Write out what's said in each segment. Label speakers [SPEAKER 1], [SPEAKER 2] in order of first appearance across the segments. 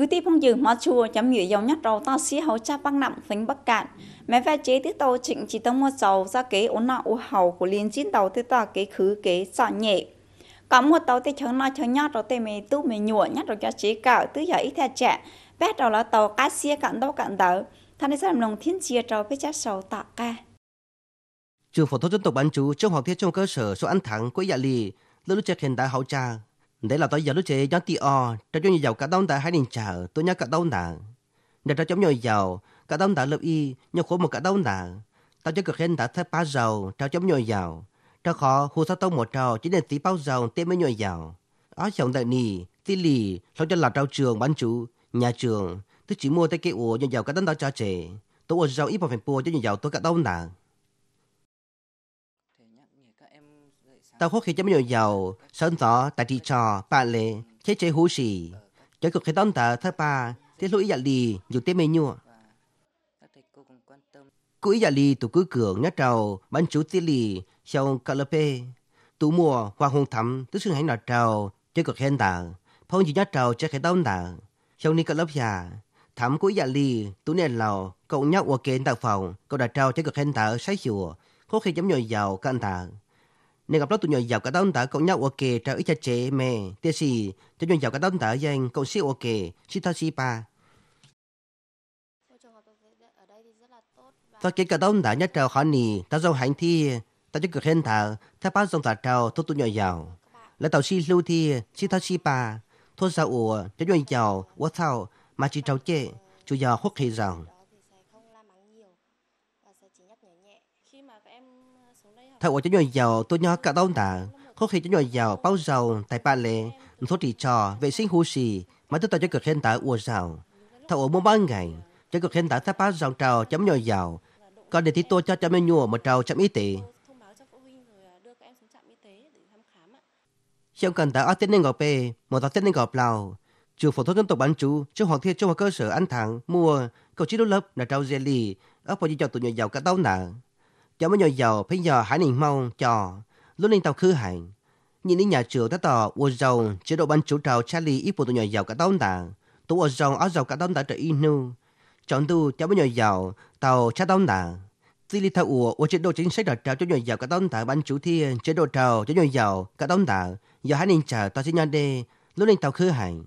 [SPEAKER 1] cứ tí phong dừng mà chùa chấm nhỉ dầu nhất rồi ta xí hậu cha băng nặng phánh bắc cạn mẹ ve chế tí tàu chỉnh chỉ tông một dầu ra kế ổn nọ ô hầu của liên chín tàu tới tàu kế khứ kế sợ nhẹ có một tàu tới chấn nọ chấn nhát rồi tê mày tu mày nhủa nhát rồi cho chế cạo tứ giờ ít theo trẻ bé đầu là tàu cá xia cạn đâu cạn đỡ thằng này làm lòng thiên chia trâu với cha sầu tạ ca
[SPEAKER 2] trường phổ thông dân tộc bán chú trong học thiết trong cơ sở số ăn thắng của dạ lì lớp lúc trẻ hiện đại hậu trang đấy là tôi giờ lúc chơi gió ti o cho chúng giàu cả đông tại hai đình chợ tôi nhớ cả đông nà để cho chúng nhồi giàu cả đông đã lập y nhớ khổ một cả đông nà tao cho cực hen đã thấy ba giàu cho chúng nhồi giàu cho khó hồ sát tông một trầu chỉ nên tí bao giàu tên mới nhồi giàu ở trong đại nì tí lì sau cho là trao trường bán chú nhà trường tôi chỉ mua tay kia ủa nhồi giàu cả đông đã cho trẻ tôi ủa giàu ít vào phần bùa cho nhồi giàu tôi cả đông nà tao khó khi chấm nhiều dầu sơn tỏ tại thị trò bà lệ chế chế hú xì chế cực khi đón tờ thơ ba thế lũ ý dạ lì dù tế mê nhua cú ý dạ lì tụ cứ cường nhát trầu bánh chú tí lì sau cà lơ pê tụ mùa hoa hồng thắm tứ xương hãy nọ trầu chế cực khen tờ phong chỉ nhát trầu chế khi đón tờ sau ni cà lớp già thắm cú ý dạ lì tụ nền lầu cậu nhắc ua kênh tạc phòng cậu đã trầu chế cực khen tờ sái chùa khó khi chấm nhiều dầu cạn tờ nên gặp đó tụi nhỏ giàu cả đón tờ cậu nhau ok trở ít chế mẹ tiếc gì cho nhỏ giàu cả đón tờ dành cậu siêu ok xí thao si pa ta kể cả đón tờ nhất trào khó nì ta dòng hành thi ta cho cực hên thở ta bao dòng tờ trào thu tụi nhỏ giàu là tàu si lưu thi xí thao si pa thôi sao ủa cho nhỏ giàu quá thao mà chỉ trào chế chủ giàu khuất thì giàu Thật của chúng nhồi giàu tôi nhớ cả đông đà Có khi chúng nhồi giàu bao giàu tại ba lệ Số trị trò vệ sinh hữu sĩ Mà tôi tạo cho cực khen tại ua giàu Thật của mỗi ba ngày Cho cực khen tại tháp bá giàu trào chấm nhồi giàu Còn để thì tôi cho cho mấy nhỏ một trào chấm y tế Trong ờ, cần tạ ở tên nên gọi p, Một tạ tên nên gọi lào trường phổ thông dân tộc bán trú trường học thiết trung học cơ sở an thắng mua cầu chỉ đô lớp là trao dê lì ở phòng cho tụi nhỏ giàu cả tao nà cho mấy nhỏ giàu phải nhờ hải ninh mau cho lúc nên tàu khứ hành nhìn đến nhà trường đã tỏ ô giàu chế độ bán trú trào charlie ít bộ tụi nhỏ giàu cả tao nà tụ ô giàu áo giàu cả tao nà trở inu chọn tu cho mấy nhỏ giàu tàu cha tao nà Tuy lý thao ủa, ủa chế độ chính sách đào trào cho nhỏ giàu cả tông tả bán chủ thiên, chế độ trào cho nhỏ giàu cả tông tả, giờ hải nên chờ tao sẽ nhau đê, lúc nên tàu khứ hành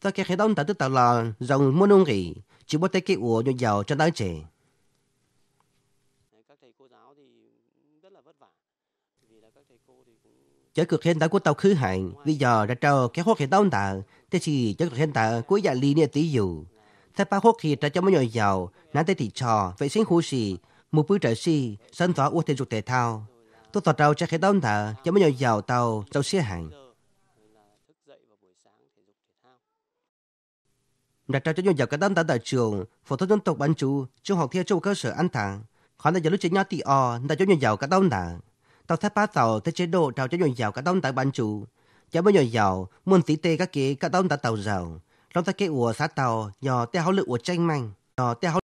[SPEAKER 2] ta cái khai đông ta tức tạo là dòng mua nông gì chỉ bắt tay kế ủa nhỏ giàu cho đáng trẻ chở cực hiện tại của tàu khứ hạng bây giờ đã trao cái hốt hiện đông ta thế chỉ chở cực hiện tại của dạ lý nè tí dụ thay ba hốt thì trả cho mấy nhỏ giàu nán tay thì trò vệ sinh khu xì một bữa trời si sân tỏa uất thể dục thể thao tôi tỏ trao cho hiện đông ta cho mấy nhỏ giàu tàu tàu xe hạng đã trao cho nhiều giáo các đơn tại tại trường phổ thông dân tộc bán chú trung học theo trung cơ sở an thẳng khoản đại giáo lúc chính nhau tỷ o đã cho nhiều giáo các đơn đảng tàu thép ba tàu theo chế độ trao cho nhiều giáo các đơn tại bán chú cho mấy nhiều giáo muốn tí tê các kế các đơn tại tàu giàu trong ta kế ủa sát tàu nhỏ tê hậu lực ủa tranh mạnh nhỏ theo